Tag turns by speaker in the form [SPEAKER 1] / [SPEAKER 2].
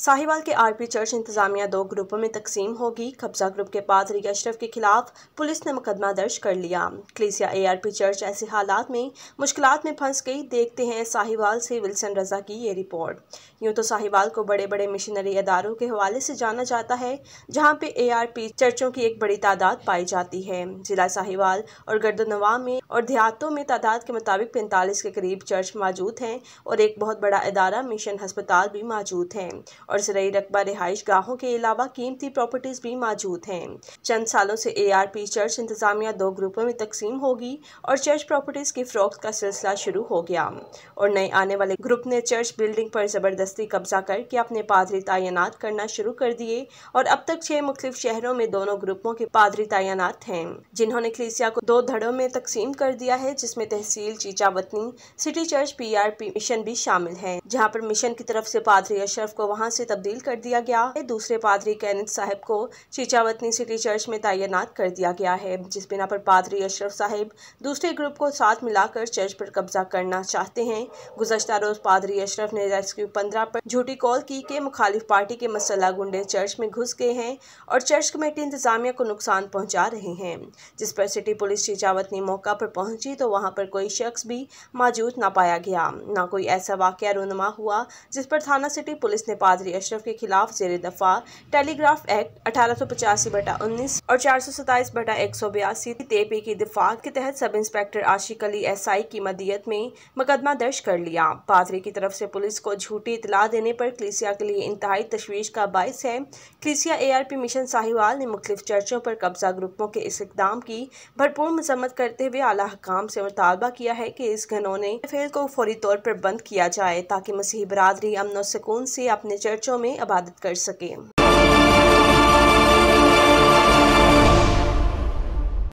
[SPEAKER 1] साहिवाल के RP church इंतजामिया दो ग्रुपों में तकसीम होगी कब्जा ग्रुप के पादरी अशरफ के खिलाफ पुलिस ने मुकदमा दर्ज कर लिया क्लीसिया एआरपी चर्च ऐसे हालात में मुश्किल में फंस गई देखते हैं साहिवाल से विल्सन रजा की ये रिपोर्ट यूं तो साहिवाल को बड़े बड़े मिशनरी अदारों के हवाले से जाना जाता है जहाँ पे पी चर्चों की एक बड़ी तादाद पाई जाती है जिला साहिवाल और गर्दनवा में और देहातों में तादाद के मुताबिक पैंतालीस के करीब चर्च मौजूद हैं और एक बहुत बड़ा अदारा मिशन हस्पताल भी मौजूद है और जरिए रकबा रिहाइश गाहों के अलावा कीमती प्रॉपर्टीज भी मौजूद हैं चंद सालों से ए आर पी चर्च इंतजामिया दो ग्रुपों में तकसीम होगी और चर्च प्रॉपर्टीज की फरोख्त का सिलसिला शुरू हो गया और नए आने वाले ग्रुप ने चर्च बिल्डिंग पर ज़बरदस्ती कब्जा करके अपने पादरी तैनात करना शुरू कर दिए और अब तक छह मुख्त शहरों में दोनों ग्रुपों के पादरी तैनात हैं जिन्होंने क्लिसिया को दो धड़ों में तकसीम कर दिया है जिसमें तहसील Chichawatni city church P R P mission भी शामिल है जहाँ पर मिशन की तरफ से पादरी अशरफ को वहाँ से तब्दील कर दिया गया है दूसरे पादरी कैनत साहब को चीचावतनी सिटी चर्च में तैनात कर दिया गया है जिस बिना पर पादरी अशरफ साहब दूसरे ग्रुप को साथ मिलाकर चर्च पर कब्जा करना चाहते हैं गुजशत रोज पादरी अशरफ ने रेस्क्यू पंद्रह पर झूठी कॉल की के मुखालिफ पार्टी के मसला गुंडे चर्च में घुस गए हैं और चर्च कमेटी इंतजामिया को नुकसान पहुंचा रहे हैं जिस पर सिटी पुलिस चीचावतनी मौका पर पहुंची तो वहां पर कोई शख्स भी मौजूद ना पाया गया ना कोई ऐसा वाक्य रूनमा हुआ जिस पर थाना सिटी पुलिस ने पादरी चौधरी अशरफ के खिलाफ जेर दफा टेलीग्राफ एक्ट अठारह सौ पचासी बटा उन्नीस और चार सौ सताईस बटा एक सौ बयासी तेपी की दफा के तहत sub inspector Ashiq Ali S I की मदियत में मुकदमा दर्ज कर लिया पादरी की तरफ से पुलिस को झूठी इतला देने पर क्लिसिया के लिए इंतहाई तशवीश का बायस है क्लिसिया A R P mission Sahiwal ने मुख्तफ चर्चों पर कब्जा ग्रुपों के इस इकदाम की भरपूर मजम्मत करते हुए आला हकाम से मुतालबा किया है कि इस ने फेल को फौरी तौर पर बंद किया जाए ताकि मसीह बरदरी अमन सकून से अपने चर्च चर्चों में आबादित कर सकें